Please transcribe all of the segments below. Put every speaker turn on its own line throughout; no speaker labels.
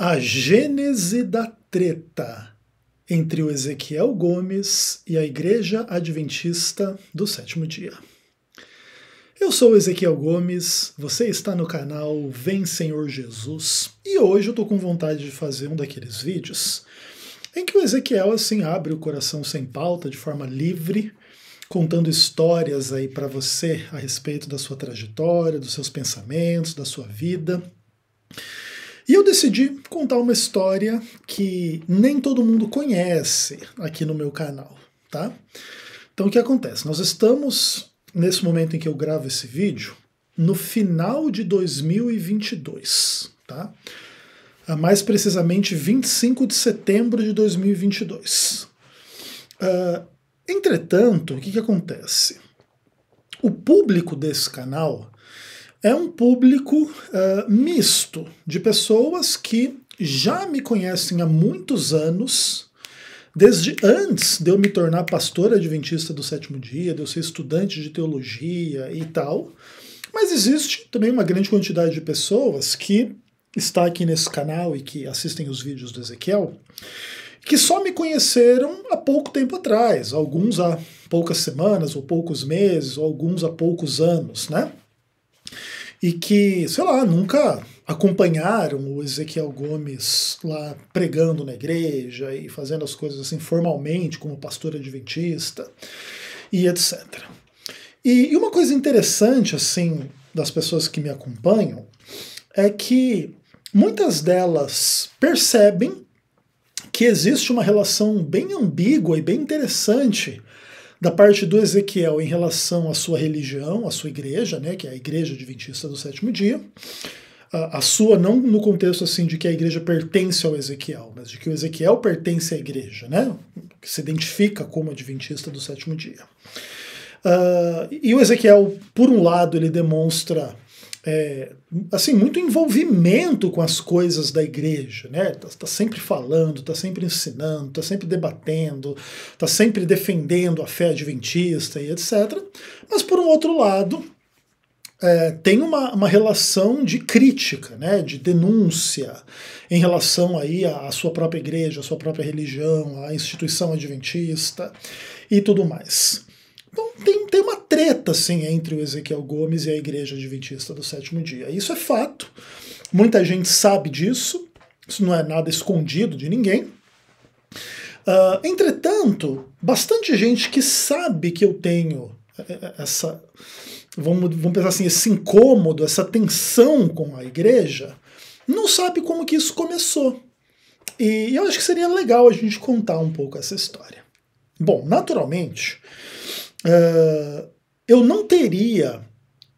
A gênese da treta entre o Ezequiel Gomes e a Igreja Adventista do Sétimo Dia. Eu sou Ezequiel Gomes, você está no canal Vem Senhor Jesus e hoje eu tô com vontade de fazer um daqueles vídeos em que o Ezequiel assim abre o coração sem pauta, de forma livre, contando histórias aí para você a respeito da sua trajetória, dos seus pensamentos, da sua vida. E eu decidi contar uma história que nem todo mundo conhece aqui no meu canal, tá? Então o que acontece? Nós estamos, nesse momento em que eu gravo esse vídeo, no final de 2022, tá? Ah, mais precisamente 25 de setembro de 2022. Uh, ah, entretanto, o que, que acontece? O público desse canal é um público uh, misto de pessoas que já me conhecem há muitos anos, desde antes de eu me tornar pastor adventista do sétimo dia, de eu ser estudante de teologia e tal. Mas existe também uma grande quantidade de pessoas que está aqui nesse canal e que assistem os vídeos do Ezequiel, que só me conheceram há pouco tempo atrás, alguns há poucas semanas, ou poucos meses, ou alguns há poucos anos, né? e que, sei lá, nunca acompanharam o Ezequiel Gomes lá pregando na igreja e fazendo as coisas assim formalmente, como pastor adventista e etc. E, e uma coisa interessante, assim, das pessoas que me acompanham é que muitas delas percebem que existe uma relação bem ambígua e bem interessante da parte do Ezequiel em relação à sua religião, à sua igreja, né, que é a igreja adventista do sétimo dia, a, a sua não no contexto assim de que a igreja pertence ao Ezequiel, mas de que o Ezequiel pertence à igreja, né, que se identifica como adventista do sétimo dia. Uh, e o Ezequiel, por um lado, ele demonstra é, assim muito envolvimento com as coisas da igreja, né? Tá, tá sempre falando, tá sempre ensinando, tá sempre debatendo, tá sempre defendendo a fé adventista e etc. Mas por um outro lado, é, tem uma, uma relação de crítica, né, de denúncia em relação aí à, à sua própria igreja, à sua própria religião, à instituição adventista e tudo mais. Então tem, tem uma treta assim entre o Ezequiel Gomes e a Igreja Adventista do Sétimo Dia. Isso é fato. Muita gente sabe disso. Isso não é nada escondido de ninguém. Uh, entretanto, bastante gente que sabe que eu tenho eh, eh, eh, essa, vamos, vamos pensar assim, esse incômodo, essa tensão com a igreja, não sabe como que isso começou. E eu acho que seria legal a gente contar um pouco essa história. Bom, naturalmente, uh, eu não teria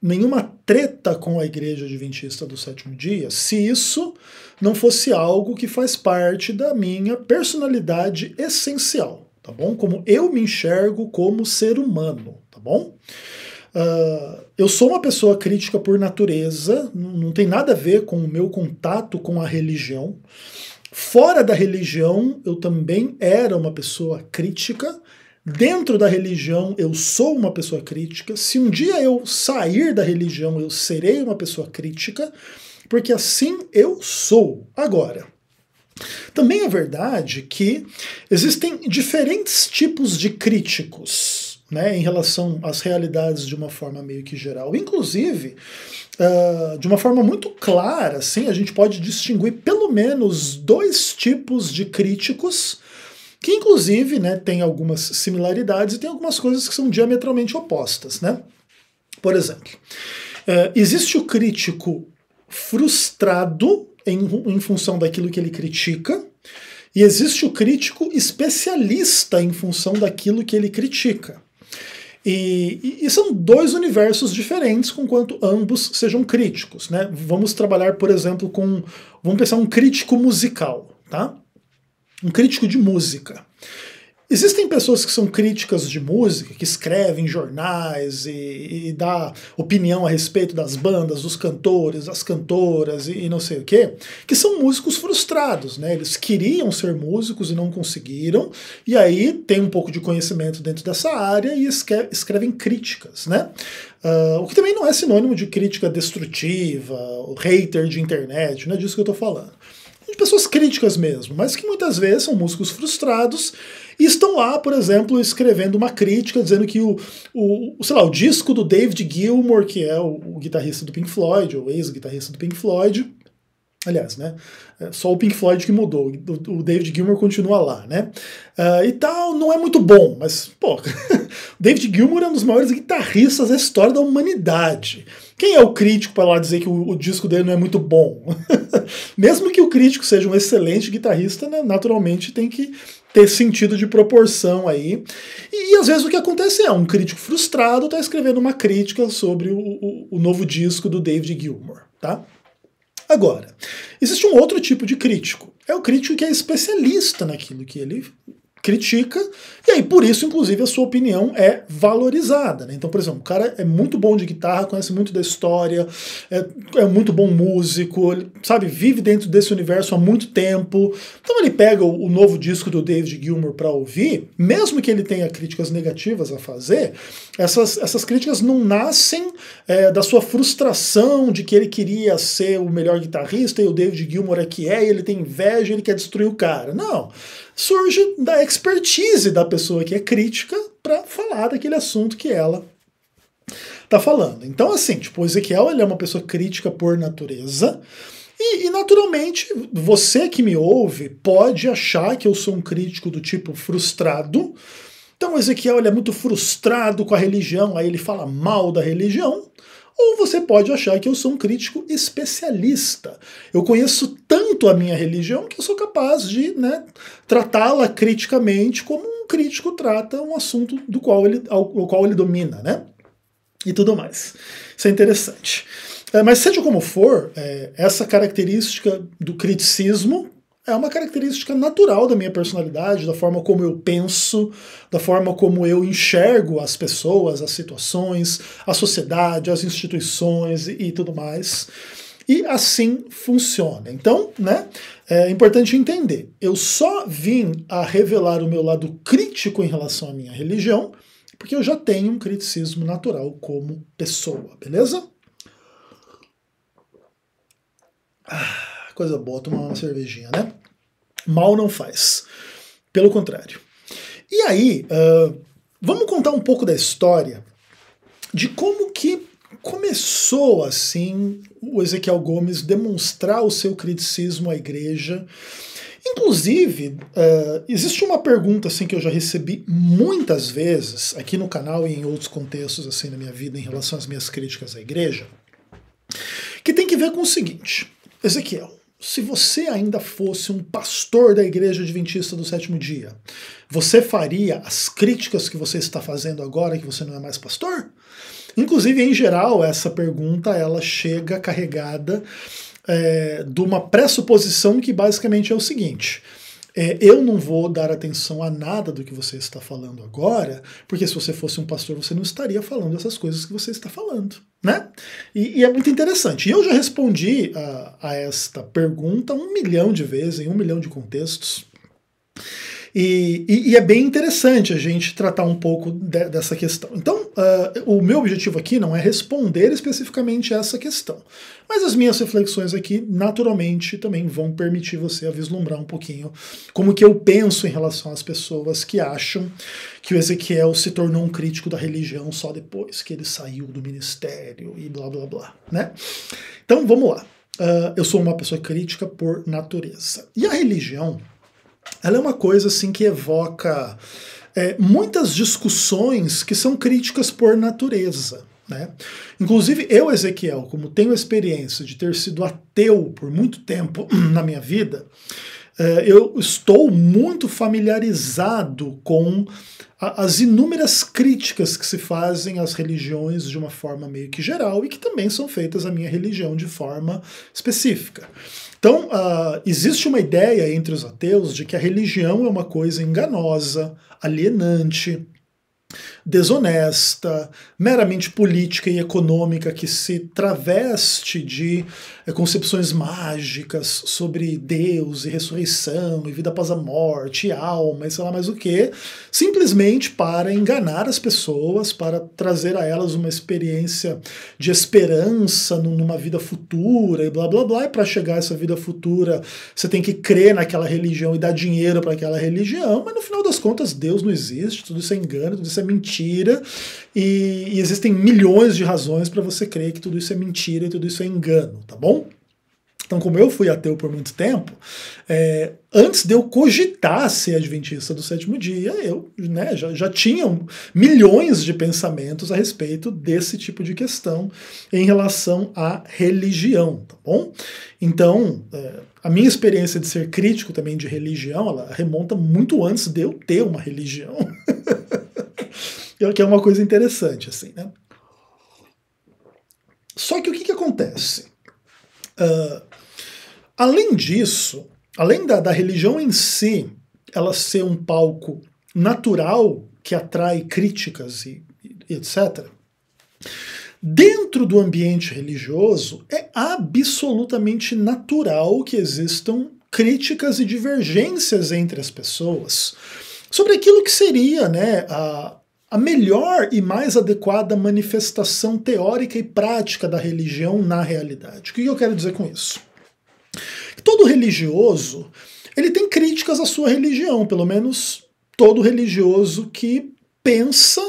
nenhuma treta com a Igreja Adventista do Sétimo Dia se isso não fosse algo que faz parte da minha personalidade essencial, tá bom? Como eu me enxergo como ser humano, tá bom? Uh, eu sou uma pessoa crítica por natureza, não, não tem nada a ver com o meu contato com a religião. Fora da religião, eu também era uma pessoa crítica, dentro da religião eu sou uma pessoa crítica, se um dia eu sair da religião eu serei uma pessoa crítica, porque assim eu sou agora. Também é verdade que existem diferentes tipos de críticos né, em relação às realidades de uma forma meio que geral. Inclusive, uh, de uma forma muito clara, assim, a gente pode distinguir pelo menos dois tipos de críticos que inclusive né, tem algumas similaridades e tem algumas coisas que são diametralmente opostas. Né? Por exemplo, é, existe o crítico frustrado em, em função daquilo que ele critica, e existe o crítico especialista em função daquilo que ele critica. E, e, são dois universos diferentes, conquanto ambos sejam críticos. Né? Vamos trabalhar, por exemplo, com. Vamos pensar um crítico musical. Tá? um crítico de música. Existem pessoas que são críticas de música, que escrevem jornais e, e dá opinião a respeito das bandas, dos cantores, das cantoras e, e não sei o quê, que são músicos frustrados, né? Eles queriam ser músicos e não conseguiram, e aí tem um pouco de conhecimento dentro dessa área e escrevem críticas, né? Uh, o que também não é sinônimo de crítica destrutiva, o hater de internet, não é disso que eu estou falando de pessoas críticas mesmo, mas que muitas vezes são músicos frustrados e estão lá, por exemplo, escrevendo uma crítica dizendo que o, o, sei lá, o disco do David Gilmour, que é o, o guitarrista do Pink Floyd, o ex-guitarrista do Pink Floyd, Aliás, né? É só o Pink Floyd que mudou. O David Gilmour continua lá, né? Uh, e tal, não é muito bom, mas, pô, David Gilmour é um dos maiores guitarristas da história da humanidade. Quem é o crítico para lá dizer que o, o, disco dele não é muito bom? Mesmo que o crítico seja um excelente guitarrista, né, naturalmente tem que ter sentido de proporção aí. E, e, às vezes o que acontece é um crítico frustrado está escrevendo uma crítica sobre o, o, o novo disco do David Gilmour, tá? Agora, existe um outro tipo de crítico. É o crítico que é especialista naquilo que ele critica, e aí por isso, inclusive, a sua opinião é valorizada. Né? Então, por exemplo, o cara é muito bom de guitarra, conhece muito da história, é, é muito bom músico, ele, sabe, vive dentro desse universo há muito tempo. Então ele pega o, o novo disco do David Gilmour para ouvir, mesmo que ele tenha críticas negativas a fazer, essas, essas críticas não nascem é, da sua frustração de que ele queria ser o melhor guitarrista e o David Gilmour é que é, e ele tem inveja, ele quer destruir o cara. Não surge da expertise da pessoa que é crítica para falar daquele assunto que ela tá falando. Então, assim, tipo, o Ezequiel ele é uma pessoa crítica por natureza. E, e, naturalmente, você que me ouve pode achar que eu sou um crítico do tipo frustrado. Então, o Ezequiel ele é muito frustrado com a religião, aí ele fala mal da religião. Ou você pode achar que eu sou um crítico especialista. Eu conheço tanto a minha religião que eu sou capaz de né, tratá-la criticamente como um crítico trata um assunto do qual ele, ao, ao qual ele domina, né? E tudo mais. Isso é interessante. É, mas seja como for, é, essa característica do criticismo é uma característica natural da minha personalidade, da forma como eu penso, da forma como eu enxergo as pessoas, as situações, a sociedade, as instituições e, e tudo mais. E assim funciona. Então, né, é importante entender. Eu só vim a revelar o meu lado crítico em relação à minha religião, porque eu já tenho um criticismo natural como pessoa, beleza? Ah coisa boa tomar uma cervejinha, né? Mal não faz. Pelo contrário. E aí, uh, vamos contar um pouco da história de como que começou assim o Ezequiel Gomes demonstrar o seu criticismo à igreja. Inclusive, uh, existe uma pergunta assim que eu já recebi muitas vezes aqui no canal e em outros contextos assim na minha vida em relação às minhas críticas à igreja, que tem que ver com o seguinte: Ezequiel, se você ainda fosse um pastor da Igreja Adventista do Sétimo Dia, você faria as críticas que você está fazendo agora que você não é mais pastor? Inclusive, em geral, essa pergunta ela chega carregada é, de uma pressuposição que basicamente é o seguinte: é, eu não vou dar atenção a nada do que você está falando agora, porque se você fosse um pastor, você não estaria falando essas coisas que você está falando. Né? E, e é muito interessante. E eu já respondi a, a esta pergunta um milhão de vezes, em um milhão de contextos. E, e, e, é bem interessante a gente tratar um pouco de, dessa questão. Então, uh, o meu objetivo aqui não é responder especificamente essa questão, mas as minhas reflexões aqui, naturalmente, também vão permitir você a vislumbrar um pouquinho como que eu penso em relação às pessoas que acham que o Ezequiel se tornou um crítico da religião só depois que ele saiu do ministério e blá blá blá, né? Então, vamos lá. Uh, eu sou uma pessoa crítica por natureza. E a religião ela é uma coisa assim que evoca é, muitas discussões que são críticas por natureza. Né? Inclusive, eu, Ezequiel, como tenho experiência de ter sido ateu por muito tempo na minha vida, é, eu estou muito familiarizado com a, as inúmeras críticas que se fazem às religiões de uma forma meio que geral e que também são feitas à minha religião de forma específica. Então, uh, existe uma ideia entre os ateus de que a religião é uma coisa enganosa, alienante, desonesta, meramente política e econômica que se traveste de é, concepções mágicas sobre Deus e ressurreição e vida após a morte e alma e sei lá mais o que, simplesmente para enganar as pessoas, para trazer a elas uma experiência de esperança numa vida futura e blá blá blá, e para chegar a essa vida futura você tem que crer naquela religião e dar dinheiro para aquela religião, mas no final das contas Deus não existe, tudo isso é engano, tudo isso é mentira mentira e, e existem milhões de razões para você crer que tudo isso é mentira e tudo isso é engano, tá bom? Então, como eu fui ateu por muito tempo, é, antes de eu cogitar ser adventista do sétimo dia, eu né, já, já tinha milhões de pensamentos a respeito desse tipo de questão em relação à religião, tá bom? Então, é, a minha experiência de ser crítico também de religião, ela remonta muito antes de eu ter uma religião. É, que é uma coisa interessante, assim, né? Só que o que, que acontece? Uh, além disso, além da, da religião em si, ela ser um palco natural que atrai críticas e, e etc., Dentro do ambiente religioso, é absolutamente natural que existam críticas e divergências entre as pessoas sobre aquilo que seria né, a, a melhor e mais adequada manifestação teórica e prática da religião na realidade. O que eu quero dizer com isso? Todo religioso ele tem críticas à sua religião, pelo menos todo religioso que pensa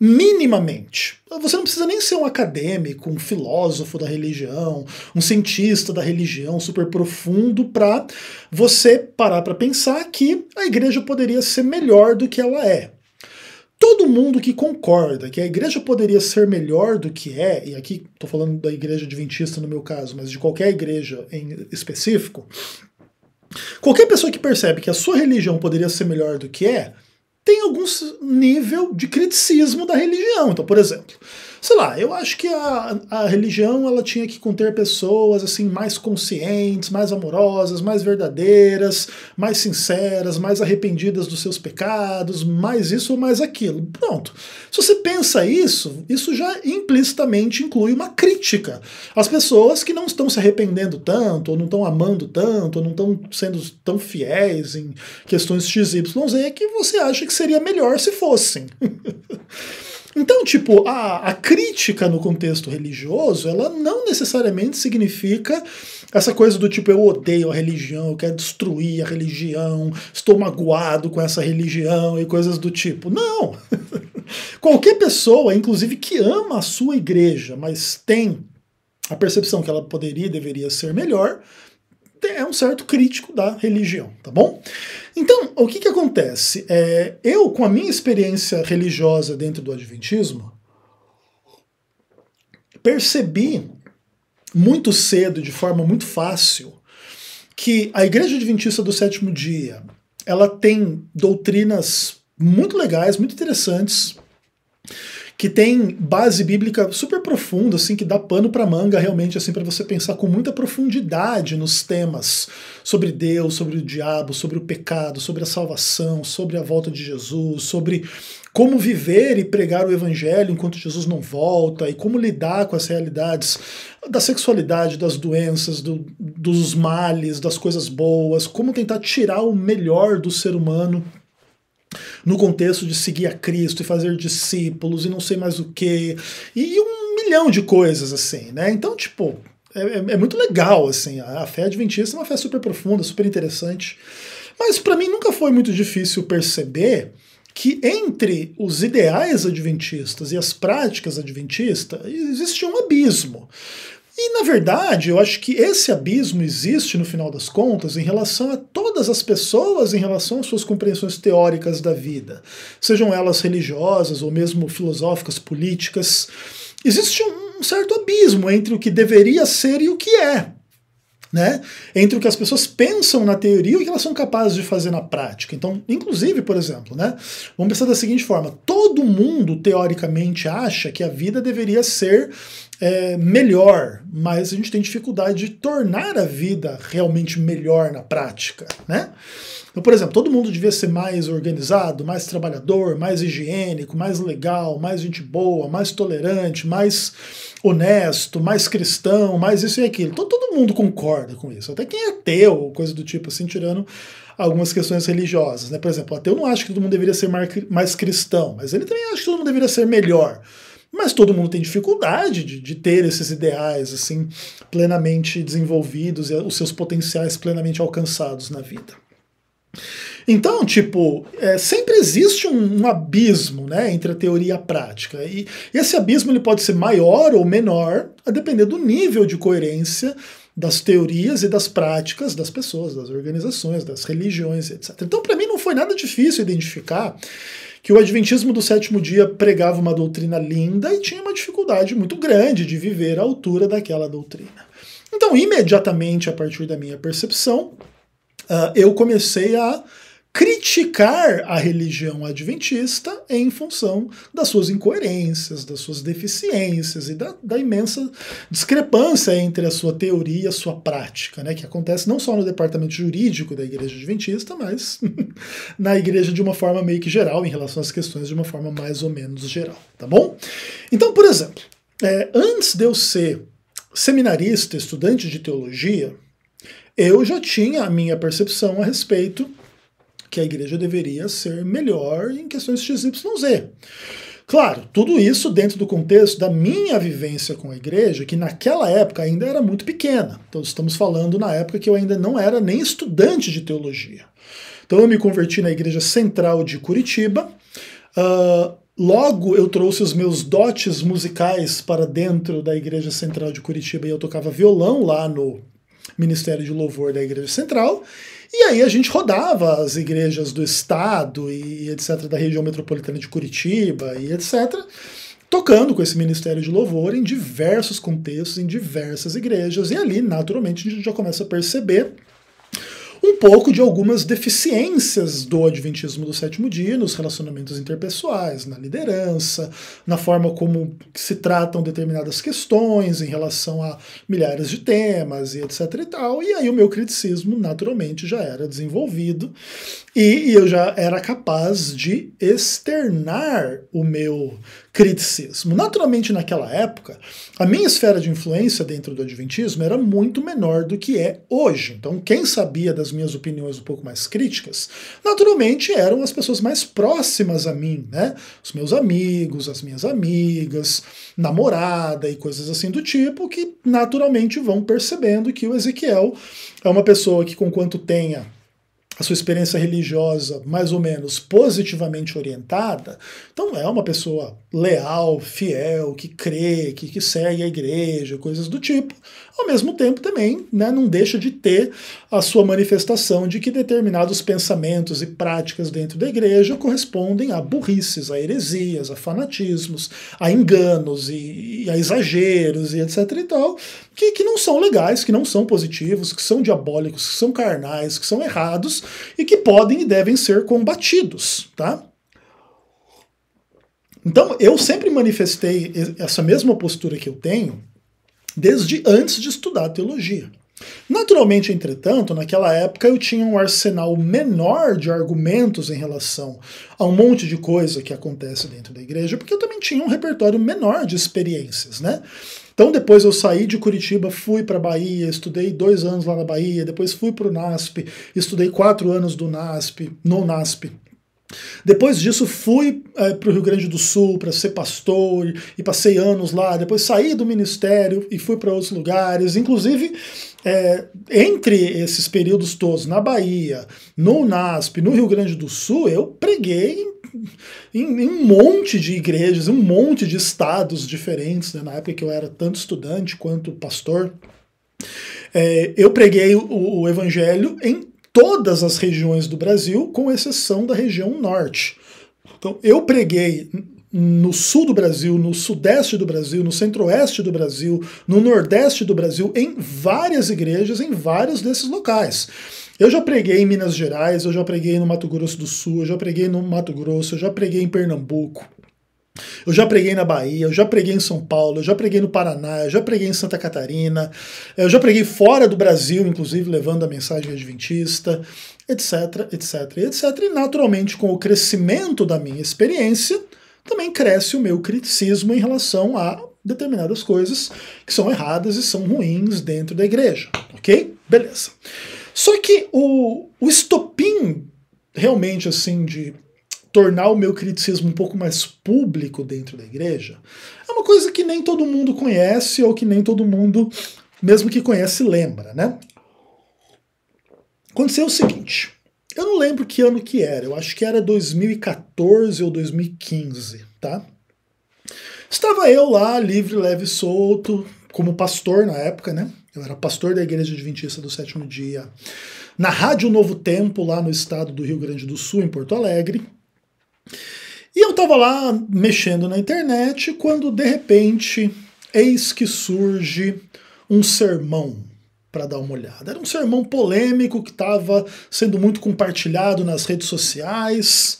minimamente. Você não precisa nem ser um acadêmico, um filósofo da religião, um cientista da religião super profundo para você parar para pensar que a igreja poderia ser melhor do que ela é todo mundo que concorda que a igreja poderia ser melhor do que é, e aqui estou falando da igreja adventista no meu caso, mas de qualquer igreja em específico, qualquer pessoa que percebe que a sua religião poderia ser melhor do que é, tem algum nível de criticismo da religião. Então, por exemplo, sei lá, eu acho que a, a religião ela tinha que conter pessoas assim mais conscientes, mais amorosas, mais verdadeiras, mais sinceras, mais arrependidas dos seus pecados, mais isso ou mais aquilo. Pronto. Se você pensa isso, isso já implicitamente inclui uma crítica às pessoas que não estão se arrependendo tanto, ou não estão amando tanto, ou não estão sendo tão fiéis em questões XYZ que você acha que seria melhor se fossem. Então, tipo, a, a crítica no contexto religioso, ela não necessariamente significa essa coisa do tipo, eu odeio a religião, eu quero destruir a religião, estou magoado com essa religião e coisas do tipo. Não! Qualquer pessoa, inclusive que ama a sua igreja, mas tem a percepção que ela poderia e deveria ser melhor, é um certo crítico da religião, tá bom? Então, o que, que acontece? É, eu, com a minha experiência religiosa dentro do Adventismo, percebi muito cedo, de forma muito fácil, que a Igreja Adventista do Sétimo Dia ela tem doutrinas muito legais, muito interessantes, que tem base bíblica super profunda, assim, que dá pano para manga realmente, assim, para você pensar com muita profundidade nos temas sobre Deus, sobre o diabo, sobre o pecado, sobre a salvação, sobre a volta de Jesus, sobre como viver e pregar o evangelho enquanto Jesus não volta e como lidar com as realidades da sexualidade, das doenças, do, dos males, das coisas boas, como tentar tirar o melhor do ser humano no contexto de seguir a Cristo e fazer discípulos e não sei mais o que, e um milhão de coisas assim, né? Então, tipo, é, é, é muito legal, assim, a, a fé adventista é uma fé super profunda, super interessante, mas para mim nunca foi muito difícil perceber que entre os ideais adventistas e as práticas adventistas existe um abismo. E, na verdade, eu acho que esse abismo existe, no final das contas, em relação a todas as pessoas, em relação às suas compreensões teóricas da vida, sejam elas religiosas ou mesmo filosóficas, políticas. Existe um certo abismo entre o que deveria ser e o que é né? Entre o que as pessoas pensam na teoria e o que elas são capazes de fazer na prática. Então, inclusive, por exemplo, né? Vamos pensar da seguinte forma: todo mundo teoricamente acha que a vida deveria ser é, melhor, mas a gente tem dificuldade de tornar a vida realmente melhor na prática, né? Então, por exemplo, todo mundo devia ser mais organizado, mais trabalhador, mais higiênico, mais legal, mais gente boa, mais tolerante, mais honesto, mais cristão, mais isso e aquilo. Então todo mundo concorda com isso. Até quem é ateu, coisa do tipo, assim, tirando algumas questões religiosas. Né? Por exemplo, o ateu não acha que todo mundo deveria ser mais cristão, mas ele também acha que todo mundo deveria ser melhor. Mas todo mundo tem dificuldade de, de ter esses ideais assim plenamente desenvolvidos e os seus potenciais plenamente alcançados na vida. Então, tipo, é, sempre existe um, um, abismo né, entre a teoria e a prática. E, esse abismo ele pode ser maior ou menor, a depender do nível de coerência das teorias e das práticas das pessoas, das organizações, das religiões, etc. Então, para mim, não foi nada difícil identificar que o Adventismo do sétimo dia pregava uma doutrina linda e tinha uma dificuldade muito grande de viver à altura daquela doutrina. Então, imediatamente, a partir da minha percepção, uh, eu comecei a criticar a religião adventista em função das suas incoerências, das suas deficiências e da, da, imensa discrepância entre a sua teoria e a sua prática, né, que acontece não só no departamento jurídico da igreja adventista, mas na igreja de uma forma meio que geral, em relação às questões de uma forma mais ou menos geral, tá bom? Então, por exemplo, é, antes de eu ser seminarista, estudante de teologia, eu já tinha a minha percepção a respeito que a igreja deveria ser melhor em questões XYZ. Claro, tudo isso dentro do contexto da minha vivência com a igreja, que naquela época ainda era muito pequena. Então, estamos falando na época que eu ainda não era nem estudante de teologia. Então, eu me converti na Igreja Central de Curitiba. Uh, Logo eu trouxe os meus dotes musicais para dentro da Igreja Central de Curitiba e eu tocava violão lá no Ministério de Louvor da Igreja Central. E aí a gente rodava as igrejas do estado e etc., da região metropolitana de Curitiba e etc., tocando com esse ministério de louvor em diversos contextos, em diversas igrejas, e ali, naturalmente, a gente já começa a perceber um pouco de algumas deficiências do Adventismo do sétimo dia nos relacionamentos interpessoais, na liderança, na forma como se tratam determinadas questões em relação a milhares de temas e etc e tal. E aí o meu criticismo naturalmente já era desenvolvido e, e eu já era capaz de externar o meu criticismo. Naturalmente, naquela época, a minha esfera de influência dentro do Adventismo era muito menor do que é hoje. Então, quem sabia das minhas opiniões um pouco mais críticas, naturalmente eram as pessoas mais próximas a mim, né? Os meus amigos, as minhas amigas, namorada e coisas assim do tipo, que naturalmente vão percebendo que o Ezequiel é uma pessoa que, conquanto tenha a sua experiência religiosa mais ou menos positivamente orientada, então é uma pessoa leal, fiel, que crê, que, que segue a igreja, coisas do tipo. Ao mesmo tempo, também né, não deixa de ter a sua manifestação de que determinados pensamentos e práticas dentro da igreja correspondem a burrices, a heresias, a fanatismos, a enganos e, e a exageros e etc. e tal, que, que não são legais, que não são positivos, que são diabólicos, que são carnais, que são errados e que podem e devem ser combatidos, tá? Então, eu sempre manifestei essa mesma postura que eu tenho desde antes de estudar teologia. Naturalmente, entretanto, naquela época eu tinha um arsenal menor de argumentos em relação a um monte de coisa que acontece dentro da igreja, porque eu também tinha um repertório menor de experiências, né? Então depois eu saí de Curitiba, fui para Bahia, estudei dois anos lá na Bahia, depois fui para o NASP, estudei quatro anos do NASP, no NASP, depois disso, fui é, eh, para o Rio Grande do Sul para ser pastor e passei anos lá. Depois saí do ministério e fui para outros lugares. Inclusive, é, entre esses períodos todos, na Bahia, no NASP, no Rio Grande do Sul, eu preguei em, em um monte de igrejas, um monte de estados diferentes, né, na época que eu era tanto estudante quanto pastor. É, eu preguei o, o evangelho em todas as regiões do Brasil, com exceção da região norte. Então, eu preguei no sul do Brasil, no sudeste do Brasil, no centro-oeste do Brasil, no nordeste do Brasil, em várias igrejas, em vários desses locais. Eu já preguei em Minas Gerais, eu já preguei no Mato Grosso do Sul, eu já preguei no Mato Grosso, eu já preguei em Pernambuco, eu já preguei na Bahia, eu já preguei em São Paulo, eu já preguei no Paraná, eu já preguei em Santa Catarina, eu já preguei fora do Brasil, inclusive levando a mensagem adventista, etc, etc, etc. E naturalmente, com o crescimento da minha experiência, também cresce o meu criticismo em relação a determinadas coisas que são erradas e são ruins dentro da igreja, ok? Beleza. Só que o, o estopim realmente assim de tornar o meu criticismo um pouco mais público dentro da igreja, é uma coisa que nem todo mundo conhece ou que nem todo mundo, mesmo que conhece, lembra, né? Aconteceu o seguinte, eu não lembro que ano que era, eu acho que era 2014 ou 2015, tá? Estava eu lá, livre, leve e solto, como pastor na época, né? Eu era pastor da Igreja Adventista do Sétimo Dia, na Rádio Novo Tempo, lá no estado do Rio Grande do Sul, em Porto Alegre. E eu estava lá mexendo na internet quando de repente eis que surge um sermão para dar uma olhada. Era um sermão polêmico que estava sendo muito compartilhado nas redes sociais.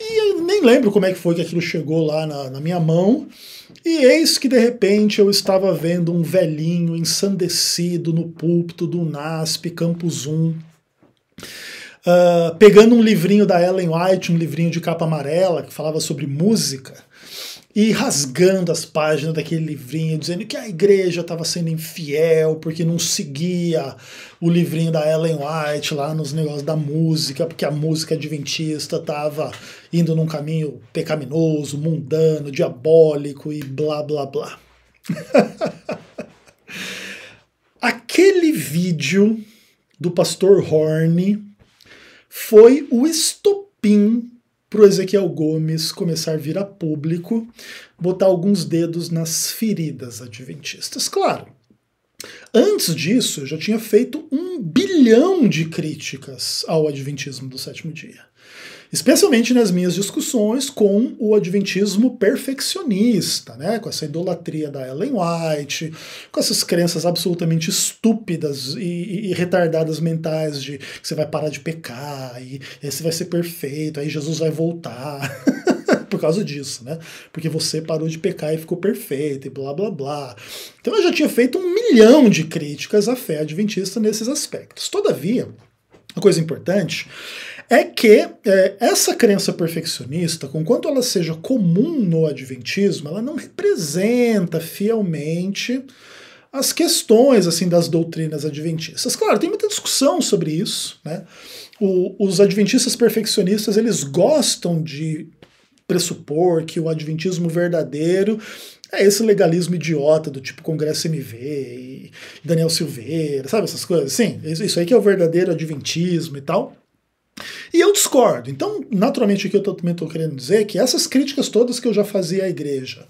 E eu nem lembro como é que foi que aquilo chegou lá na, na minha mão. E eis que de repente eu estava vendo um velhinho ensandecido no púlpito do NASP Campus 1 ah, pegando um livrinho da Ellen White, um livrinho de capa amarela, que falava sobre música, e rasgando as páginas daquele livrinho, dizendo que a igreja estava sendo infiel porque não seguia o livrinho da Ellen White lá nos negócios da música, porque a música adventista estava indo num caminho pecaminoso, mundano, diabólico e blá blá blá. Aquele vídeo do pastor Horne foi o estopim para o Ezequiel Gomes começar a vir a público, botar alguns dedos nas feridas adventistas. Claro, Antes disso, eu já tinha feito um bilhão de críticas ao Adventismo do sétimo dia especialmente nas minhas discussões com o adventismo perfeccionista, né, com essa idolatria da Ellen White, com essas crenças absolutamente estúpidas e, e, e retardadas mentais de que você vai parar de pecar, e, e você vai ser perfeito, aí Jesus vai voltar. por causa disso, né? Porque você parou de pecar e ficou perfeito e blá blá blá. Então eu já tinha feito um milhão de críticas à fé adventista nesses aspectos. Todavia, uma coisa importante é que é, essa crença perfeccionista, conquanto ela seja comum no Adventismo, ela não representa fielmente as questões assim das doutrinas adventistas. Claro, tem muita discussão sobre isso, né? O, os adventistas perfeccionistas eles gostam de pressupor que o adventismo verdadeiro é esse legalismo idiota do tipo Congresso MV e Daniel Silveira, sabe essas coisas? Sim, isso aí que é o verdadeiro adventismo e tal. E eu discordo. Então, naturalmente, o que eu também estou querendo dizer é que essas críticas todas que eu já fazia à igreja,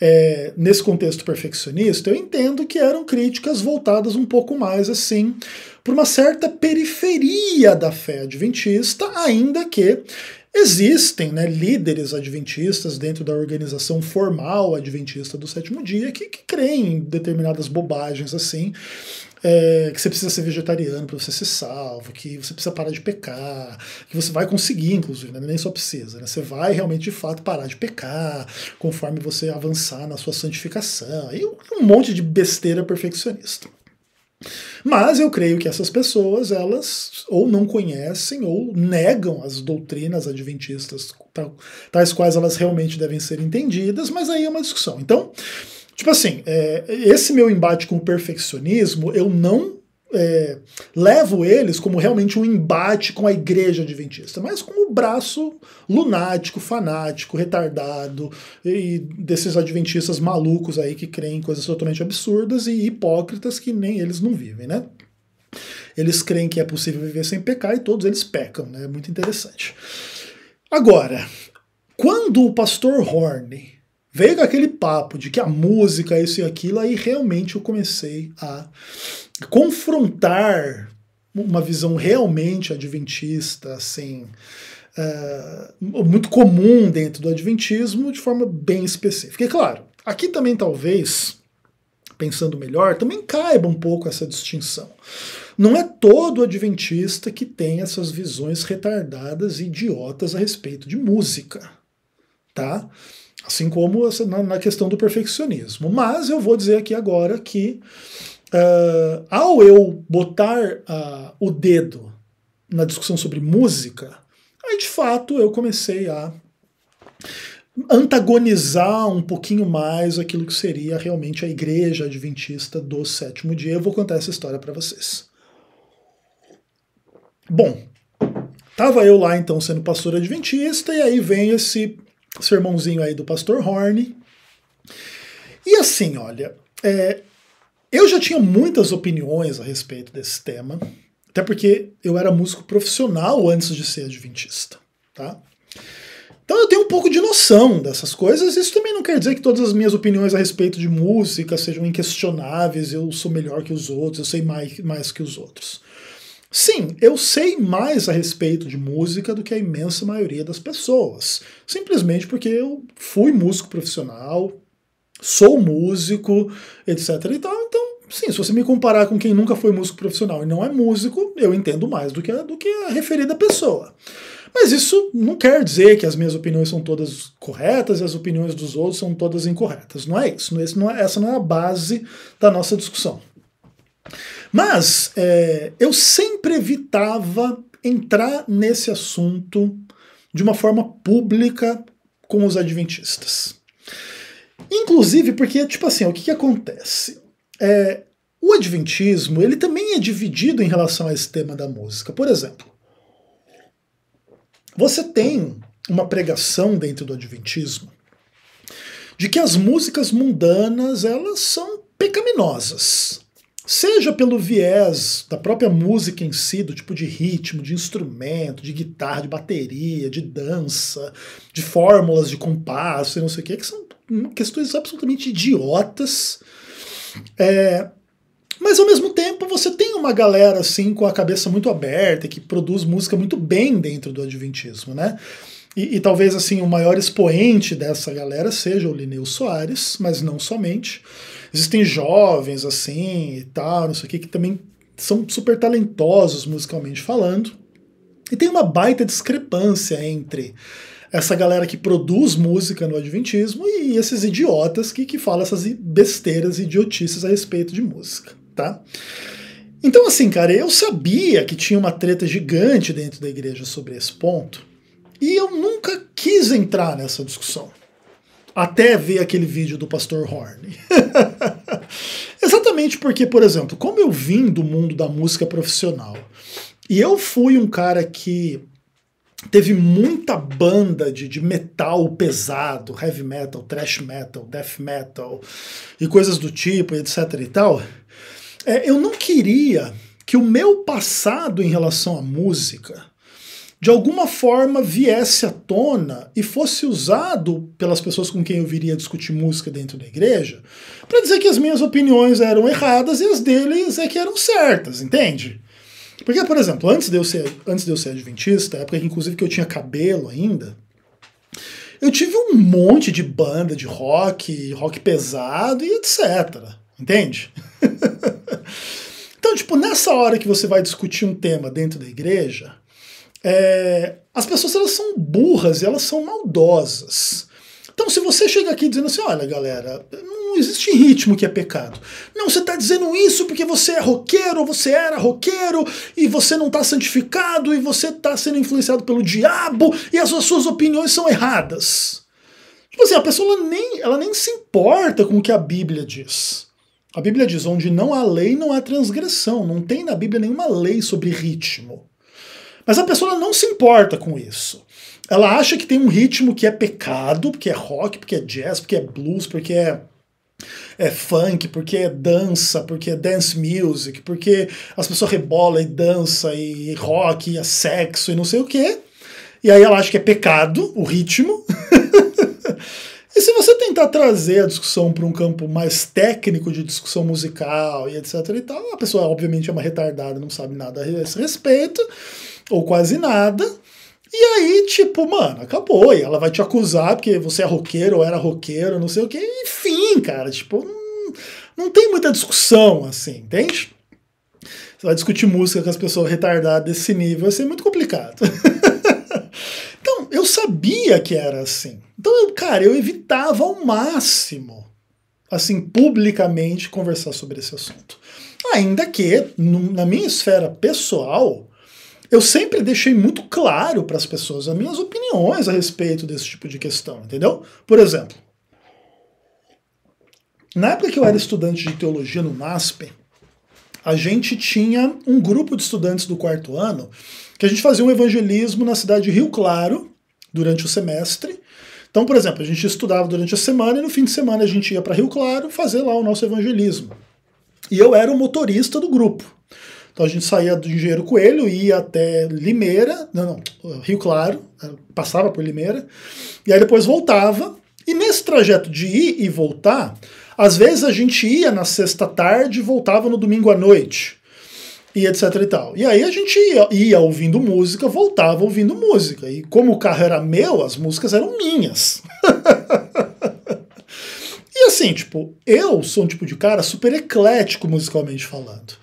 é, nesse contexto perfeccionista, eu entendo que eram críticas voltadas um pouco mais assim para uma certa periferia da fé adventista, ainda que Existem né, líderes adventistas dentro da organização formal adventista do sétimo dia que, que creem em determinadas bobagens assim é, que você precisa ser vegetariano para você ser salvo, que você precisa parar de pecar, que você vai conseguir, inclusive, né? nem só precisa, né? Você vai realmente, de fato, parar de pecar conforme você avançar na sua santificação. E um monte de besteira perfeccionista. Mas eu creio que essas pessoas, elas ou não conhecem ou negam as doutrinas adventistas, tais quais elas realmente devem ser entendidas, mas aí é uma discussão. Então, Tipo assim, é, esse meu embate com o perfeccionismo, eu não é, levo eles como realmente um embate com a igreja adventista, mas como o braço lunático, fanático, retardado e desses adventistas malucos aí que creem em coisas totalmente absurdas e hipócritas que nem eles não vivem, né? Eles creem que é possível viver sem pecar e todos eles pecam, né? É muito interessante. Agora, quando o pastor Horne Veio aquele papo de que a música, isso e aquilo, aí realmente eu comecei a confrontar uma visão realmente adventista, assim, eh, muito comum dentro do adventismo, de forma bem específica. E claro, aqui também talvez, pensando melhor, também caiba um pouco essa distinção. Não é todo adventista que tem essas visões retardadas e idiotas a respeito de música, tá? Assim como essa, na, na, questão do perfeccionismo. Mas eu vou dizer aqui agora que uh, ao eu botar uh, o dedo na discussão sobre música, aí de fato eu comecei a antagonizar um pouquinho mais aquilo que seria realmente a igreja adventista do sétimo dia. Eu vou contar essa história para vocês. Bom, tava eu lá então sendo pastor adventista e aí vem esse sermãozinho aí do pastor Horn. E assim, olha, é, eu já tinha muitas opiniões a respeito desse tema, até porque eu era músico profissional antes de ser adventista, tá? Então eu tenho um pouco de noção dessas coisas. Isso também não quer dizer que todas as minhas opiniões a respeito de música sejam inquestionáveis, eu sou melhor que os outros, eu sei mais, mais que os outros. Sim, eu sei mais a respeito de música do que a imensa maioria das pessoas. Simplesmente porque eu fui músico profissional, sou músico, etc. E tal. Então, sim, se você me comparar com quem nunca foi músico profissional e não é músico, eu entendo mais do que a, do que a referida pessoa. Mas isso não quer dizer que as minhas opiniões são todas corretas e as opiniões dos outros são todas incorretas. Não é isso. Não é, é essa não é a base da nossa discussão. Mas é, eu sempre evitava entrar nesse assunto de uma forma pública com os adventistas. Inclusive porque, tipo assim, o que, que acontece? É, o adventismo ele também é dividido em relação a esse tema da música. Por exemplo, você tem uma pregação dentro do adventismo de que as músicas mundanas elas são pecaminosas seja pelo viés da própria música em si, do tipo de ritmo, de instrumento, de guitarra, de bateria, de dança, de fórmulas de compasso e não sei o que, que são questões absolutamente idiotas. É, mas ao mesmo tempo você tem uma galera assim com a cabeça muito aberta que produz música muito bem dentro do Adventismo, né? E, e talvez assim o maior expoente dessa galera seja o Lineu Soares, mas não somente. Existem jovens assim e tal, não sei o que, que também são super talentosos musicalmente falando. E tem uma baita discrepância entre essa galera que produz música no Adventismo e esses idiotas que, que falam essas besteiras idiotices a respeito de música, tá? Então, assim, cara, eu sabia que tinha uma treta gigante dentro da igreja sobre esse ponto e eu nunca quis entrar nessa discussão até ver aquele vídeo do Pastor Horn. Exatamente porque, por exemplo, como eu vim do mundo da música profissional e eu fui um cara que teve muita banda de, de metal pesado, heavy metal, thrash metal, death metal e coisas do tipo, etc e tal, é, eu não queria que o meu passado em relação à música de alguma forma viesse à tona e fosse usado pelas pessoas com quem eu viria discutir música dentro da igreja para dizer que as minhas opiniões eram erradas e as deles é que eram certas, entende? Porque, por exemplo, antes de eu ser, antes de eu ser adventista, época que, inclusive que eu tinha cabelo ainda, eu tive um monte de banda de rock, rock pesado e etc. Entende? então, tipo, nessa hora que você vai discutir um tema dentro da igreja, é, as pessoas elas são burras, elas são maldosas. Então, se você chega aqui dizendo assim, olha, galera, não existe ritmo que é pecado. Não, você está dizendo isso porque você é roqueiro, você era roqueiro, e você não está santificado, e você está sendo influenciado pelo diabo, e as suas opiniões são erradas. Tipo assim, a pessoa ela nem, ela nem se importa com o que a Bíblia diz. A Bíblia diz: onde não há lei, não há transgressão. Não tem na Bíblia nenhuma lei sobre ritmo. Mas a pessoa não se importa com isso. Ela acha que tem um ritmo que é pecado, porque é rock, porque é jazz, porque é blues, porque é é funk, porque é dança, porque é dance music, porque as pessoas rebolam e dança e rock, e é sexo e não sei o que. E aí ela acha que é pecado o ritmo. e se você tentar trazer a discussão para um campo mais técnico de discussão musical e etc e tal, a pessoa obviamente é uma retardada, não sabe nada a esse respeito ou quase nada. E aí, tipo, mano, acabou. E ela vai te acusar porque você é roqueiro ou era roqueiro, não sei o quê. Enfim, cara, tipo, não, não tem muita discussão, assim, entende? Você vai discutir música com as pessoas retardadas desse nível, vai ser muito complicado. então, eu sabia que era assim. Então, eu, cara, eu evitava ao máximo, assim, publicamente conversar sobre esse assunto. Ainda que, na minha esfera pessoal, eu sempre deixei muito claro para as pessoas as minhas opiniões a respeito desse tipo de questão, entendeu? Por exemplo, na época que eu era estudante de teologia no MASP, a gente tinha um grupo de estudantes do quarto ano que a gente fazia um evangelismo na cidade de Rio Claro durante o semestre. Então, por exemplo, a gente estudava durante a semana e no fim de semana a gente ia para Rio Claro fazer lá o nosso evangelismo. E eu era o motorista do grupo. Então a gente saía do Engenheiro Coelho, ia até Limeira, não, não, Rio Claro, eh, passava por Limeira, e aí depois voltava. E nesse trajeto de ir e voltar, às vezes a gente ia na sexta tarde e voltava no domingo à noite. E etc e tal. E aí a gente ia, ia ouvindo música, voltava ouvindo música. E como o carro era meu, as músicas eram minhas. E assim, tipo, eu sou um tipo de cara super eclético musicalmente falando.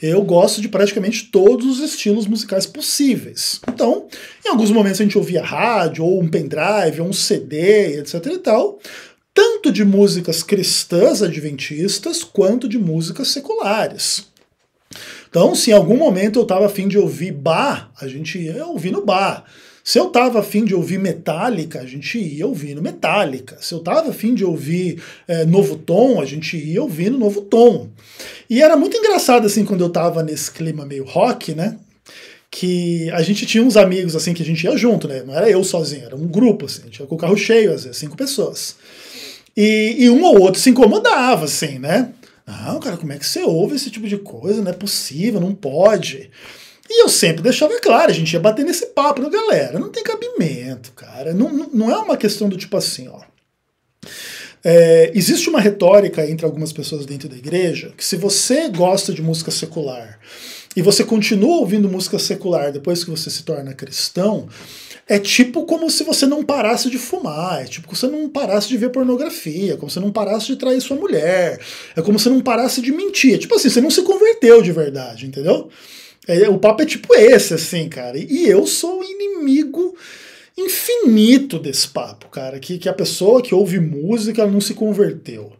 Eu gosto de praticamente todos os estilos musicais possíveis. Então, em alguns momentos a gente ouvia rádio, ou um pendrive, ou um CD, etc e tal, tanto de músicas cristãs adventistas quanto de músicas seculares. Então, se em algum momento eu estava afim de ouvir bar, a gente ia ouvir no bar. Se eu tava afim de ouvir Metallica, a gente ia ouvindo Metallica. Se eu tava afim de ouvir é, Novo Tom, a gente ia ouvindo Novo Tom. E era muito engraçado, assim, quando eu tava nesse clima meio rock, né? que a gente tinha uns amigos assim que a gente ia junto, né? Não era eu sozinho, era um grupo, assim, a gente ia com o carro cheio, às vezes, cinco pessoas. E, e um ou outro se incomodava, assim, né? Não, cara, como é que você ouve esse tipo de coisa? Não é possível, não pode. E eu sempre deixava claro, a gente ia bater nesse papo, né? galera, não tem cabimento, cara. Não, não, não é uma questão do tipo assim, ó. É, existe uma retórica entre algumas pessoas dentro da igreja que se você gosta de música secular e você continua ouvindo música secular depois que você se torna cristão, é tipo como se você não parasse de fumar, é tipo como se você não parasse de ver pornografia, é como se você não parasse de trair sua mulher, é como se você não parasse de mentir. É tipo assim, você não se converteu de verdade, entendeu? É, o papo é tipo esse, assim, cara. E eu sou inimigo infinito desse papo, cara. Que, que a pessoa que ouve música não se converteu.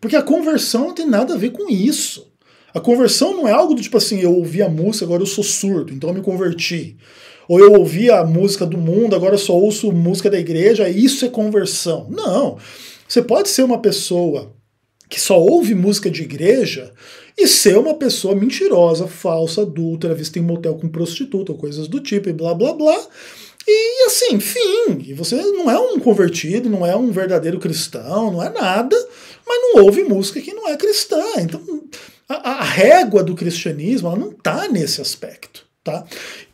Porque a conversão não tem nada a ver com isso. A conversão não é algo do tipo assim, eu ouvi a música, agora eu sou surdo, então eu me converti. Ou eu ouvi a música do mundo, agora eu só ouço música da igreja, isso é conversão. Não. Você pode ser uma pessoa que só ouve música de igreja e ser uma pessoa mentirosa, falsa, adulta, vista em motel com prostituta, ou coisas do tipo, e blá blá blá. E assim, enfim, e você não é um convertido, não é um verdadeiro cristão, não é nada, mas não ouve música que não é cristã. Então a, a régua do cristianismo ela não está nesse aspecto. Tá?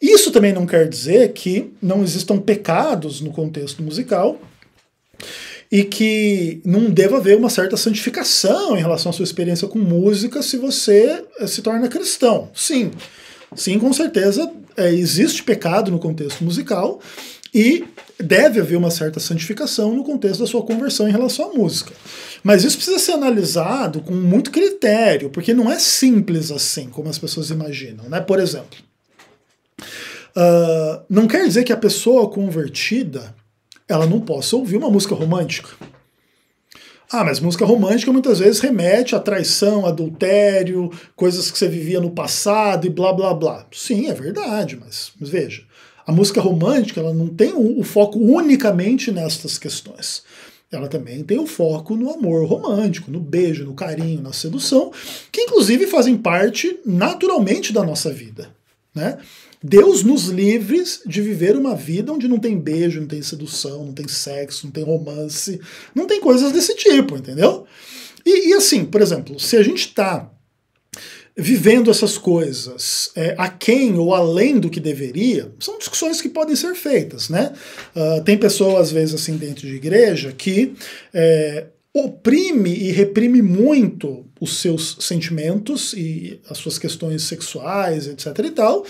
Isso também não quer dizer que não existam pecados no contexto musical, e que não deva haver uma certa santificação em relação à sua experiência com música se você eh, se torna cristão. Sim, sim, com certeza é, existe pecado no contexto musical e deve haver uma certa santificação no contexto da sua conversão em relação à música. Mas isso precisa ser analisado com muito critério, porque não é simples assim como as pessoas imaginam, né? Por exemplo, uh, não quer dizer que a pessoa convertida ela não possa ouvir uma música romântica. Ah, mas música romântica muitas vezes remete a traição, adultério, coisas que você vivia no passado e blá blá blá. Sim, é verdade, mas, mas veja, a música romântica ela não tem o, foco unicamente nestas questões ela também tem o foco no amor romântico, no beijo, no carinho, na sedução, que inclusive fazem parte naturalmente da nossa vida. Né? Deus nos livres de viver uma vida onde não tem beijo, não tem sedução, não tem sexo, não tem romance, não tem coisas desse tipo, entendeu? E, e assim, por exemplo, se a gente está vivendo essas coisas é, aquém ou além do que deveria, são discussões que podem ser feitas, né? Uh, tem pessoas, às vezes, assim, dentro de igreja que é, oprime e reprime muito os seus sentimentos e as suas questões sexuais, etc e tal,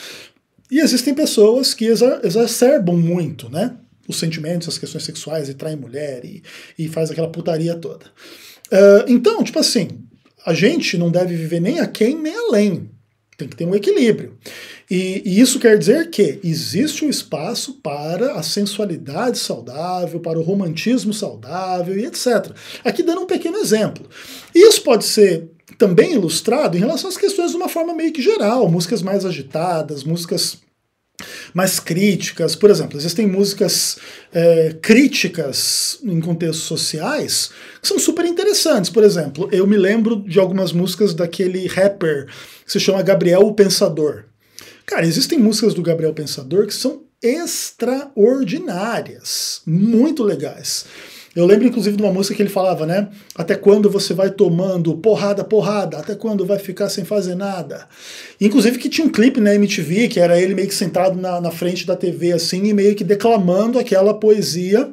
e existem pessoas que exacerbam muito, né? Os sentimentos, as questões sexuais, e traem mulher, e, e faz aquela putaria toda. Uh, então, tipo assim, a gente não deve viver nem a quem nem além. Tem que ter um equilíbrio. E, e, isso quer dizer que existe um espaço para a sensualidade saudável, para o romantismo saudável e etc. Aqui dando um pequeno exemplo. Isso pode ser também ilustrado em relação às questões de uma forma meio que geral, músicas mais agitadas, músicas mais críticas, por exemplo, existem músicas é, críticas em contextos sociais que são super interessantes. Por exemplo, eu me lembro de algumas músicas daquele rapper que se chama Gabriel o Pensador. Cara, existem músicas do Gabriel Pensador que são extraordinárias, muito legais. Eu lembro, inclusive, de uma música que ele falava, né? Até quando você vai tomando porrada, porrada? Até quando vai ficar sem fazer nada? Inclusive que tinha um clipe na MTV, que era ele meio que sentado na, na frente da TV, assim, e meio que declamando aquela poesia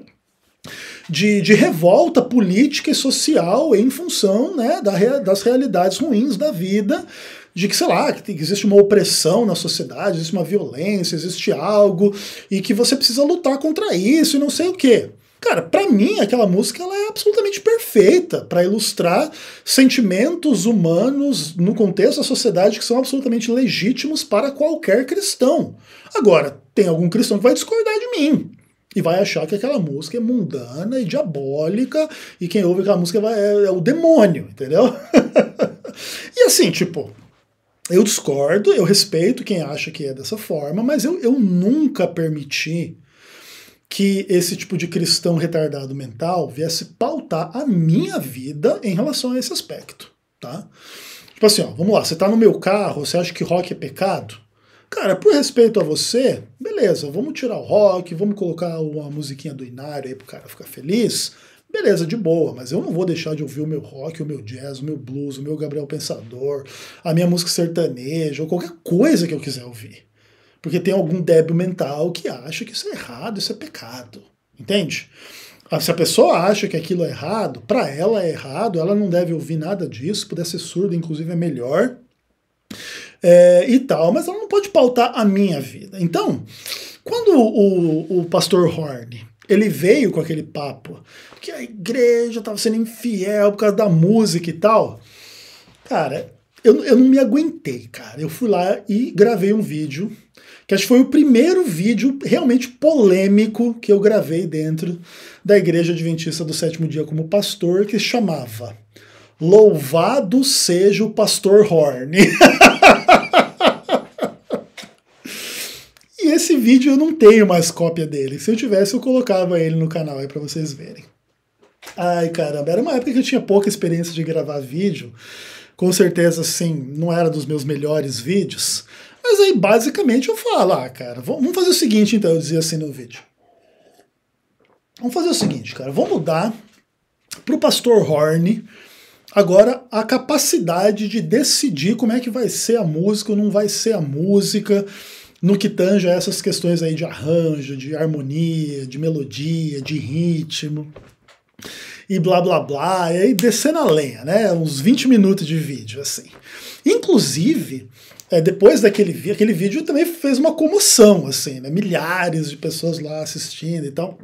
de, de, revolta política e social em função né, da, das realidades ruins da vida, de que, sei lá, que, existe uma opressão na sociedade, existe uma violência, existe algo, e que você precisa lutar contra isso e não sei o quê. Cara, para mim aquela música ela é absolutamente perfeita para ilustrar sentimentos humanos no contexto da sociedade que são absolutamente legítimos para qualquer cristão. Agora, tem algum cristão que vai discordar de mim e vai achar que aquela música é mundana e diabólica e quem ouve aquela música é, é o demônio, entendeu? e assim, tipo, eu discordo, eu respeito quem acha que é dessa forma, mas eu, eu nunca permiti que esse tipo de cristão retardado mental viesse pautar a minha vida em relação a esse aspecto, tá? Tipo assim, ó, vamos lá, você tá no meu carro, você acha que rock é pecado? Cara, por respeito a você, beleza, vamos tirar o rock, vamos colocar uma musiquinha do Inário aí pro cara ficar feliz. Beleza, de boa, mas eu não vou deixar de ouvir o meu rock, o meu jazz, o meu blues, o meu Gabriel Pensador, a minha música sertaneja, ou qualquer coisa que eu quiser ouvir porque tem algum débil mental que acha que isso é errado, isso é pecado. Entende? Ah, se a pessoa acha que aquilo é errado, para ela é errado, ela não deve ouvir nada disso, puder ser surda, inclusive, é melhor. É, e tal, mas ela não pode pautar a minha vida. Então, quando o, o pastor Horn ele veio com aquele papo que a igreja estava sendo infiel por causa da música e tal, cara, eu, eu não me aguentei, cara. Eu fui lá e gravei um vídeo, que acho que foi o primeiro vídeo realmente polêmico que eu gravei dentro da Igreja Adventista do Sétimo Dia como pastor, que chamava Louvado seja o Pastor Horn. e esse vídeo eu não tenho mais cópia dele. Se eu tivesse, eu colocava ele no canal aí para vocês verem. Ai, caramba, era uma época que eu tinha pouca experiência de gravar vídeo com certeza, assim, não era dos meus melhores vídeos. Mas aí, basicamente, eu falo, ah, cara, vamos fazer o seguinte, então, eu dizia assim no vídeo. Vamos fazer o seguinte, cara, vamos mudar para o pastor Horn agora a capacidade de decidir como é que vai ser a música ou não vai ser a música no que tange a essas questões aí de arranjo, de harmonia, de melodia, de ritmo e blá blá blá, e aí descendo a lenha, né? Uns 20 minutos de vídeo, assim. Inclusive, é, depois daquele vídeo, aquele vídeo também fez uma comoção, assim, né? Milhares de pessoas lá assistindo e tal.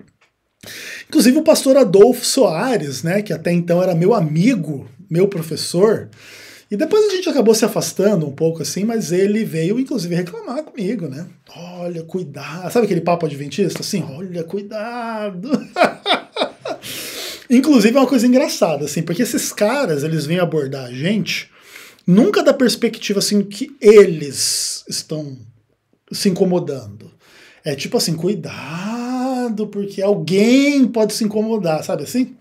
Inclusive o pastor Adolfo Soares, né, que até então era meu amigo, meu professor, e depois a gente acabou se afastando um pouco assim, mas ele veio inclusive reclamar comigo, né? Olha, cuidado. Sabe aquele papo adventista assim? Olha, cuidado. Inclusive é uma coisa engraçada, assim, porque esses caras, eles vêm abordar a gente nunca da perspectiva, assim, que eles estão se incomodando. É tipo assim, cuidado, porque alguém pode se incomodar, sabe assim?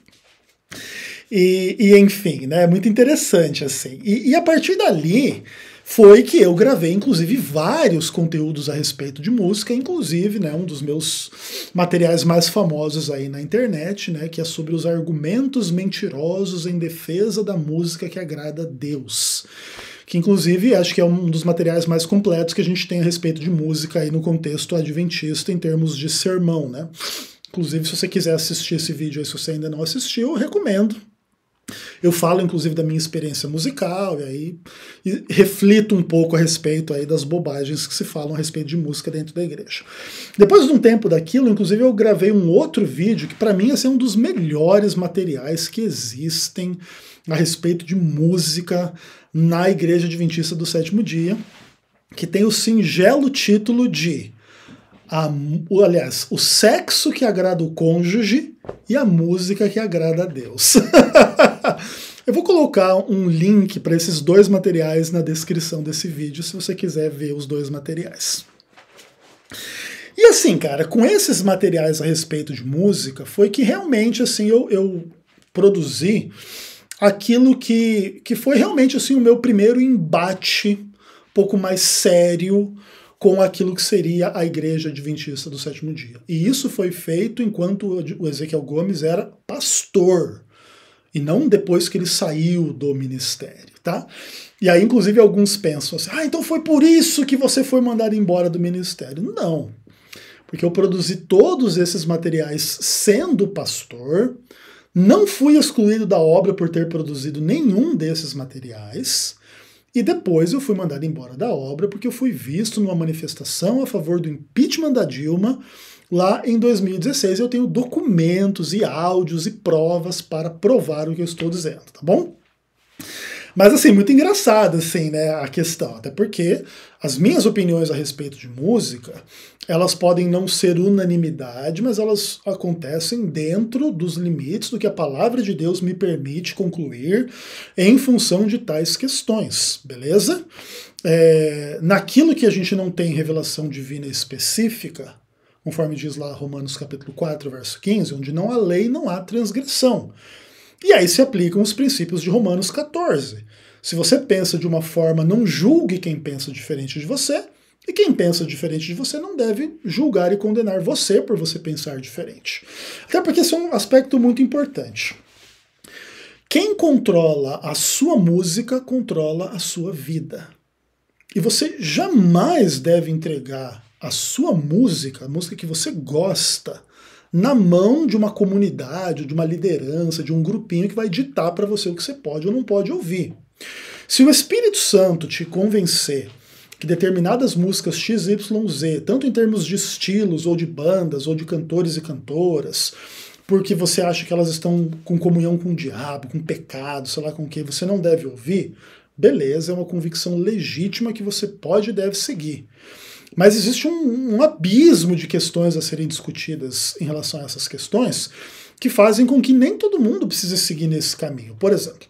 E, e enfim, né? É muito interessante, assim. E, e a partir dali foi que eu gravei, inclusive, vários conteúdos a respeito de música, inclusive, né, um dos meus materiais mais famosos aí na internet, né, que é sobre os argumentos mentirosos em defesa da música que agrada a Deus que inclusive acho que é um dos materiais mais completos que a gente tem a respeito de música aí no contexto adventista em termos de sermão, né? Inclusive, se você quiser assistir esse vídeo aí, se você ainda não assistiu, eu recomendo. Eu falo, inclusive, da minha experiência musical, e aí e reflito um pouco a respeito aí das bobagens que se falam a respeito de música dentro da igreja. Depois de um tempo daquilo, inclusive, eu gravei um outro vídeo que, para mim, assim, é um dos melhores materiais que existem a respeito de música na Igreja Adventista do Sétimo Dia, que tem o singelo título de a, o, aliás, o sexo que agrada o cônjuge e a música que agrada a Deus. Eu vou colocar um link para esses dois materiais na descrição desse vídeo, se você quiser ver os dois materiais. E assim, cara, com esses materiais a respeito de música, foi que realmente assim eu, eu produzi aquilo que, que foi realmente assim o meu primeiro embate um pouco mais sério com aquilo que seria a Igreja Adventista do Sétimo Dia. E isso foi feito enquanto o Ezequiel Gomes era pastor e não depois que ele saiu do ministério, tá? E aí, inclusive, alguns pensam assim: ah, então foi por isso que você foi mandado embora do ministério. Não, porque eu produzi todos esses materiais sendo pastor, não fui excluído da obra por ter produzido nenhum desses materiais, e depois eu fui mandado embora da obra porque eu fui visto numa manifestação a favor do impeachment da Dilma lá em 2016. Eu tenho documentos e áudios e provas para provar o que eu estou dizendo, tá bom? Mas, assim, muito engraçada, assim, né, a questão. Até porque as minhas opiniões a respeito de música, elas podem não ser unanimidade, mas elas acontecem dentro dos limites do que a palavra de Deus me permite concluir em função de tais questões, beleza? É, naquilo que a gente não tem revelação divina específica, conforme diz lá Romanos capítulo 4, verso 15, onde não há lei, não há transgressão. E aí se aplicam os princípios de Romanos 14. Se você pensa de uma forma, não julgue quem pensa diferente de você, e quem pensa diferente de você não deve julgar e condenar você por você pensar diferente. Até porque esse é um aspecto muito importante. Quem controla a sua música controla a sua vida. E você jamais deve entregar a sua música, a música que você gosta, na mão de uma comunidade, de uma liderança, de um grupinho que vai ditar para você o que você pode ou não pode ouvir. Se o Espírito Santo te convencer que determinadas músicas XYZ, tanto em termos de estilos, ou de bandas, ou de cantores e cantoras, porque você acha que elas estão com comunhão com o diabo, com pecado, sei lá com o que, você não deve ouvir, beleza, é uma convicção legítima que você pode e deve seguir. Mas existe um, um abismo de questões a serem discutidas em relação a essas questões que fazem com que nem todo mundo precise seguir nesse caminho. Por exemplo,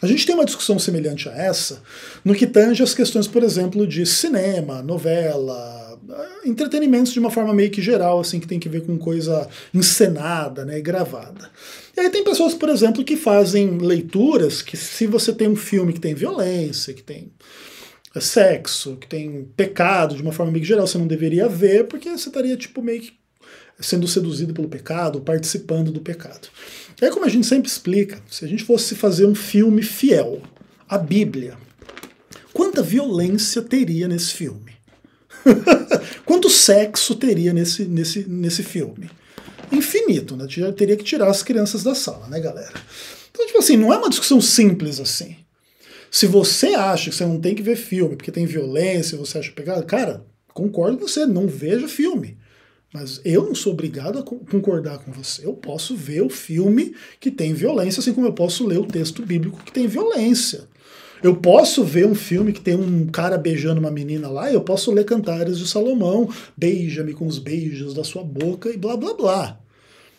a gente tem uma discussão semelhante a essa no que tange as questões, por exemplo, de cinema, novela, entretenimentos de uma forma meio que geral, assim, que tem que ver com coisa encenada né, e gravada. E aí tem pessoas, por exemplo, que fazem leituras que se você tem um filme que tem violência, que tem é, sexo, que tem pecado de uma forma meio que geral, você não deveria ver, porque você estaria tipo meio que sendo seduzido pelo pecado, participando do pecado. E aí, como a gente sempre explica, se a gente fosse fazer um filme fiel à Bíblia, quanta violência teria nesse filme? Quanto sexo teria nesse, nesse, nesse filme? Infinito, né? Teria que tirar as crianças da sala, né, galera? Então, tipo assim, não é uma discussão simples assim. Se você acha que você não tem que ver filme porque tem violência, você acha pegado, cara, concordo com você, não veja filme. Mas eu não sou obrigado a concordar com você. Eu posso ver o filme que tem violência, assim como eu posso ler o texto bíblico que tem violência. Eu posso ver um filme que tem um cara beijando uma menina lá, eu posso ler Cantares de Salomão, beija-me com os beijos da sua boca e blá blá blá.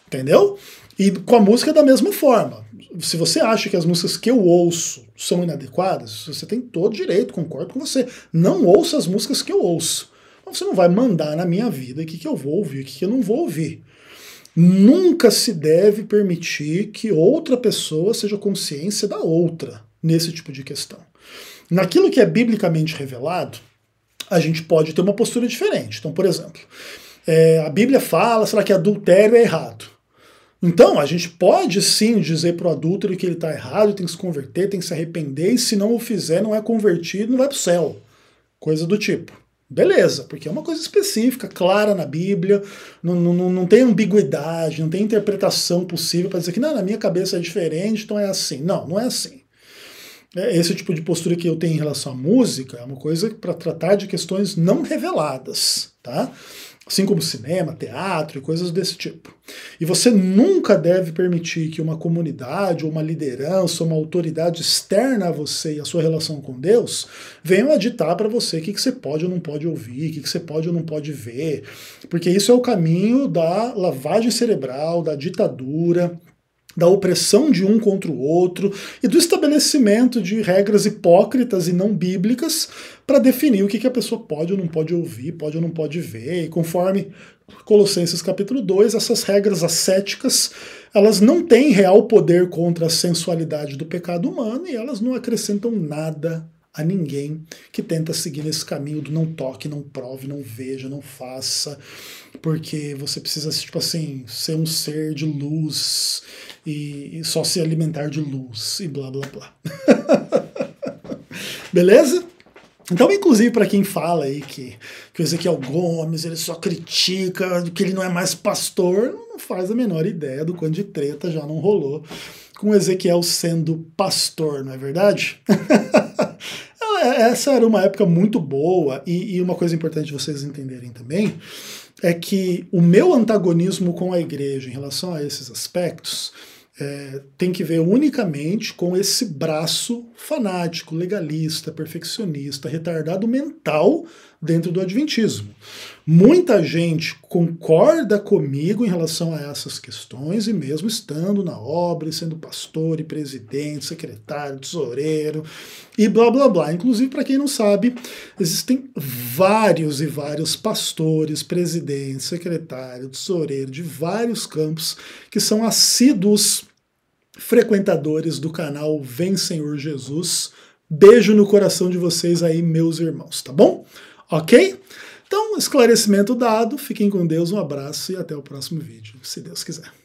Entendeu? E com a música é da mesma forma. Se você acha que as músicas que eu ouço são inadequadas, você tem todo direito, concordo com você. Não ouça as músicas que eu ouço. Então, você não vai mandar na minha vida o que, que eu vou ouvir, o que, que eu não vou ouvir. Nunca se deve permitir que outra pessoa seja consciência da outra nesse tipo de questão. Naquilo que é biblicamente revelado, a gente pode ter uma postura diferente. Então, por exemplo, é, a Bíblia fala, será que adultério é errado? Então, a gente pode sim dizer para o adúltero que ele está errado, tem que se converter, tem que se arrepender, e se não o fizer, não é convertido, não vai para o céu. Coisa do tipo. Beleza, porque é uma coisa específica, clara na Bíblia, não, não, não tem ambiguidade, não tem interpretação possível para dizer que não, na minha cabeça é diferente, então é assim. Não, não é assim. É, esse tipo de postura que eu tenho em relação à música é uma coisa para tratar de questões não reveladas, tá? assim como cinema, teatro e coisas desse tipo. E você nunca deve permitir que uma comunidade, ou uma liderança, uma autoridade externa a você e a sua relação com Deus venham a ditar para você o que, você pode ou não pode ouvir, o que você pode ou não pode ver, porque isso é o caminho da lavagem cerebral, da ditadura, da opressão de um contra o outro e do estabelecimento de regras hipócritas e não bíblicas para definir o que, que a pessoa pode ou não pode ouvir, pode ou não pode ver, e conforme Colossenses capítulo 2, essas regras ascéticas, elas não têm real poder contra a sensualidade do pecado humano e elas não acrescentam nada a ninguém que tenta seguir nesse caminho do não toque, não prove, não veja, não faça, porque você precisa, tipo assim, ser um ser de luz e só se alimentar de luz e blá blá blá. Beleza? Então, inclusive, para quem fala aí que, que o Ezequiel Gomes ele só critica, que ele não é mais pastor, não faz a menor ideia do quanto de treta já não rolou com o Ezequiel sendo pastor, não é verdade? É, essa era uma época muito boa, e, e uma coisa importante vocês entenderem também é que o meu antagonismo com a igreja em relação a esses aspectos é, tem que ver unicamente com esse braço fanático, legalista, perfeccionista, retardado mental dentro do Adventismo. Muita gente concorda comigo em relação a essas questões e, mesmo estando na obra, e sendo pastor e presidente, secretário, tesoureiro e blá blá blá. Inclusive, para quem não sabe, existem vários e vários pastores, presidentes, secretário, tesoureiro de vários campos que são assíduos frequentadores do canal Vem Senhor Jesus. Beijo no coração de vocês aí, meus irmãos, tá bom? Ok? Então, esclarecimento dado, fiquem com Deus, um abraço e até o próximo vídeo, se Deus quiser.